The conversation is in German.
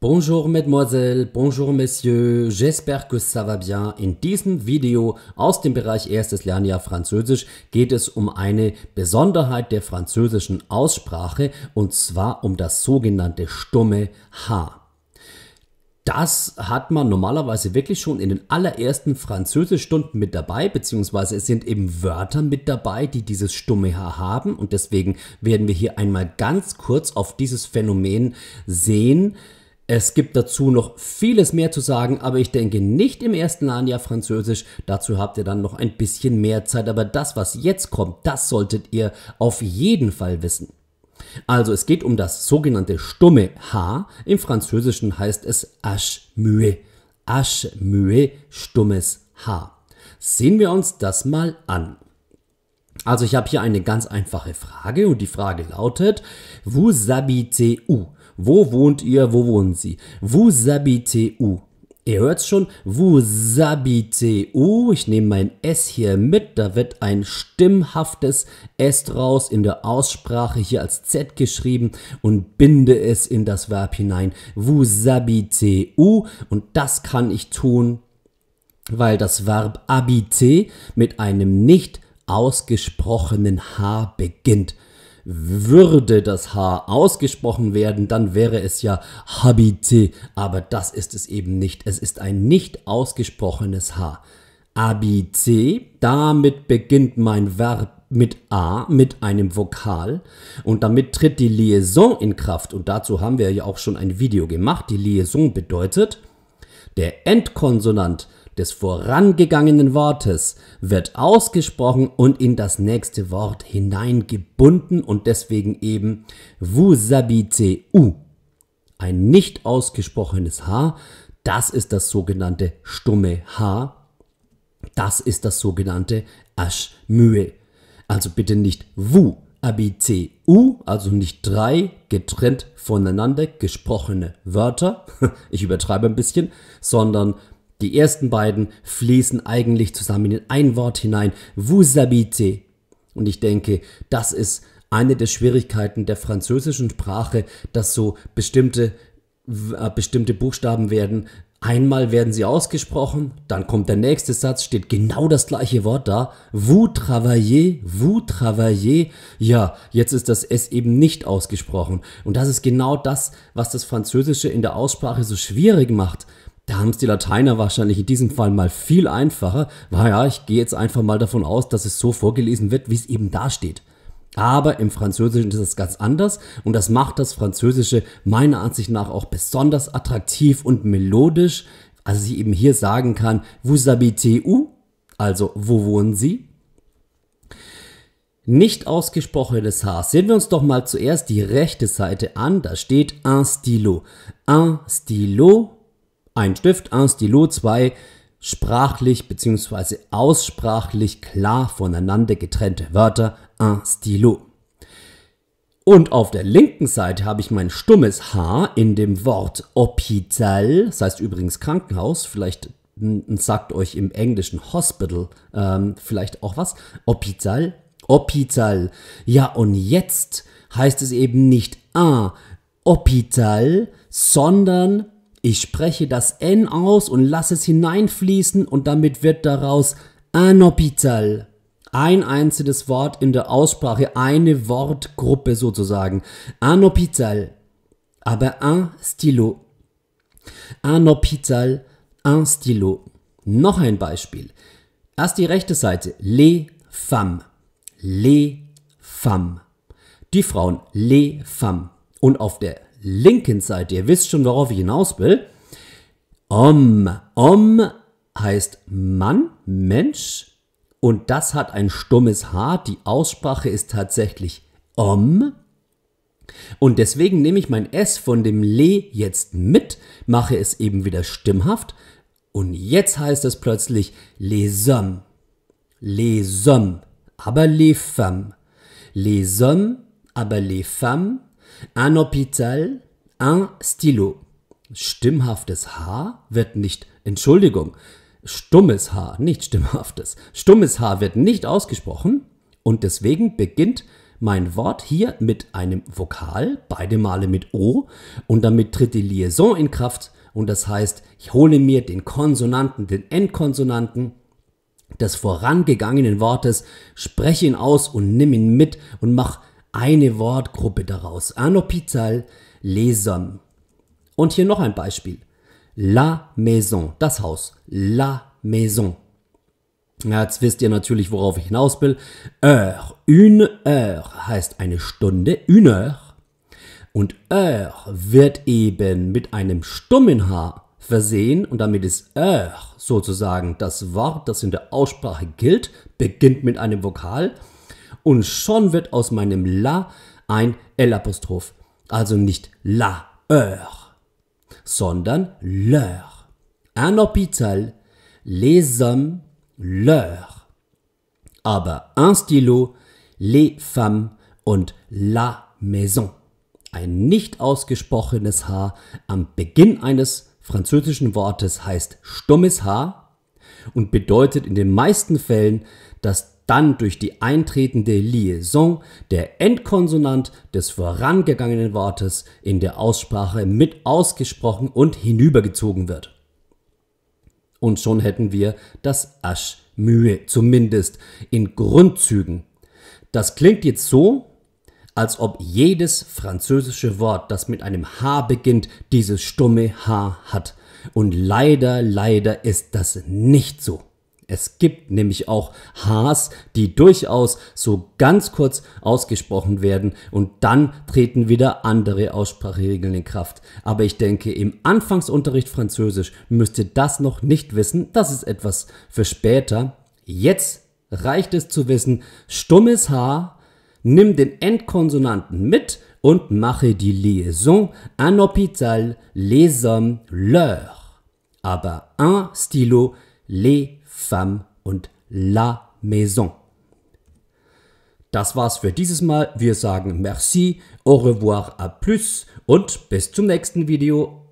Bonjour Mademoiselle, bonjour Messieurs, j'espère que ça va bien. In diesem Video aus dem Bereich erstes Lernjahr Französisch geht es um eine Besonderheit der französischen Aussprache und zwar um das sogenannte stumme H. Das hat man normalerweise wirklich schon in den allerersten Französischstunden mit dabei, beziehungsweise es sind eben Wörter mit dabei, die dieses stumme H haben. Und deswegen werden wir hier einmal ganz kurz auf dieses Phänomen sehen, es gibt dazu noch vieles mehr zu sagen, aber ich denke nicht im ersten Anja Französisch. Dazu habt ihr dann noch ein bisschen mehr Zeit, aber das, was jetzt kommt, das solltet ihr auf jeden Fall wissen. Also es geht um das sogenannte stumme H. Im Französischen heißt es H muet. H muet, stummes H. Sehen wir uns das mal an. Also ich habe hier eine ganz einfache Frage und die Frage lautet, vous habitez où? Wo wohnt ihr? Wo wohnen sie? Vous habitez-vous? Ihr hört es schon, vous habitez-vous? Ich nehme mein S hier mit, da wird ein stimmhaftes S draus in der Aussprache hier als Z geschrieben und binde es in das Verb hinein. Vous habitez-vous? Und das kann ich tun, weil das Verb habiter mit einem nicht ausgesprochenen H beginnt. Würde das H ausgesprochen werden, dann wäre es ja habite, aber das ist es eben nicht. Es ist ein nicht ausgesprochenes H. ABC, damit beginnt mein Verb mit A, mit einem Vokal. Und damit tritt die Liaison in Kraft. Und dazu haben wir ja auch schon ein Video gemacht. Die Liaison bedeutet, der Endkonsonant des vorangegangenen Wortes wird ausgesprochen und in das nächste Wort hineingebunden und deswegen eben vous habitez où. Ein nicht ausgesprochenes H, das ist das sogenannte stumme H, das ist das sogenannte Aschmühe. Also bitte nicht vous habitez also nicht drei getrennt voneinander gesprochene Wörter, ich übertreibe ein bisschen, sondern die ersten beiden fließen eigentlich zusammen in ein Wort hinein, vous habitez. Und ich denke, das ist eine der Schwierigkeiten der französischen Sprache, dass so bestimmte, äh, bestimmte Buchstaben werden. Einmal werden sie ausgesprochen, dann kommt der nächste Satz, steht genau das gleiche Wort da. Vous travaillez, vous travaillez. Ja, jetzt ist das S eben nicht ausgesprochen. Und das ist genau das, was das Französische in der Aussprache so schwierig macht da haben es die Lateiner wahrscheinlich in diesem Fall mal viel einfacher. Naja, ich gehe jetzt einfach mal davon aus, dass es so vorgelesen wird, wie es eben da steht. Aber im Französischen ist es ganz anders und das macht das Französische meiner Ansicht nach auch besonders attraktiv und melodisch, als ich eben hier sagen kann, vous habitez où? Also, wo wohnen Sie? Nicht ausgesprochenes Haar. Sehen wir uns doch mal zuerst die rechte Seite an. Da steht un stylo. Un stylo ein Stift, un stylo, zwei sprachlich bzw. aussprachlich klar voneinander getrennte Wörter, un stylo. Und auf der linken Seite habe ich mein stummes H in dem Wort Hospital, das heißt übrigens Krankenhaus, vielleicht sagt euch im Englischen Hospital ähm, vielleicht auch was. Hospital, Hospital. Ja, und jetzt heißt es eben nicht ein Hospital, sondern ich spreche das N aus und lasse es hineinfließen und damit wird daraus ein Hospital. Ein einzelnes Wort in der Aussprache, eine Wortgruppe sozusagen. Anopital. Aber un stylo. Anopital, un stylo. Noch ein Beispiel. Erst die rechte Seite. Les femmes. Les femmes. Die Frauen. Les femmes. Und auf der linken Seite. Ihr wisst schon, worauf ich hinaus will. Om. Om heißt Mann, Mensch. Und das hat ein stummes H. Die Aussprache ist tatsächlich Om. Und deswegen nehme ich mein S von dem Le jetzt mit, mache es eben wieder stimmhaft. Und jetzt heißt es plötzlich Les hommes. Les hommes, aber les femmes. Les hommes, aber les femmes un hôpital, un stylo. Stimmhaftes H wird nicht, Entschuldigung, stummes H, nicht stimmhaftes. Stummes H wird nicht ausgesprochen und deswegen beginnt mein Wort hier mit einem Vokal, beide Male mit O und damit tritt die Liaison in Kraft und das heißt, ich hole mir den Konsonanten, den Endkonsonanten des vorangegangenen Wortes, spreche ihn aus und nimm ihn mit und mach eine Wortgruppe daraus. Anopital, les hommes. Und hier noch ein Beispiel. La maison, das Haus. La maison. jetzt wisst ihr natürlich, worauf ich hinaus will. Heure, une heure heißt eine Stunde, une heure. Und heure wird eben mit einem stummen H versehen und damit ist heure sozusagen das Wort, das in der Aussprache gilt, beginnt mit einem Vokal und schon wird aus meinem La ein L-Apostroph. Also nicht la heure, sondern l'heure. Ein Hôpital, les hommes, leur. Aber un Stylo, les femmes und la maison. Ein nicht ausgesprochenes H am Beginn eines französischen Wortes heißt stummes H und bedeutet in den meisten Fällen, dass dann durch die eintretende Liaison der Endkonsonant des vorangegangenen Wortes in der Aussprache mit ausgesprochen und hinübergezogen wird. Und schon hätten wir das Aschmühe, zumindest in Grundzügen. Das klingt jetzt so, als ob jedes französische Wort, das mit einem H beginnt, dieses stumme H hat. Und leider, leider ist das nicht so. Es gibt nämlich auch Hs, die durchaus so ganz kurz ausgesprochen werden und dann treten wieder andere Ausspracheregeln in Kraft. Aber ich denke, im Anfangsunterricht Französisch müsst ihr das noch nicht wissen. Das ist etwas für später. Jetzt reicht es zu wissen, stummes H, nimm den Endkonsonanten mit und mache die Liaison un hôpital, les hommes, leur. Aber un stylo, les femmes und la maison. Das war's für dieses Mal. Wir sagen merci, au revoir, à plus und bis zum nächsten Video.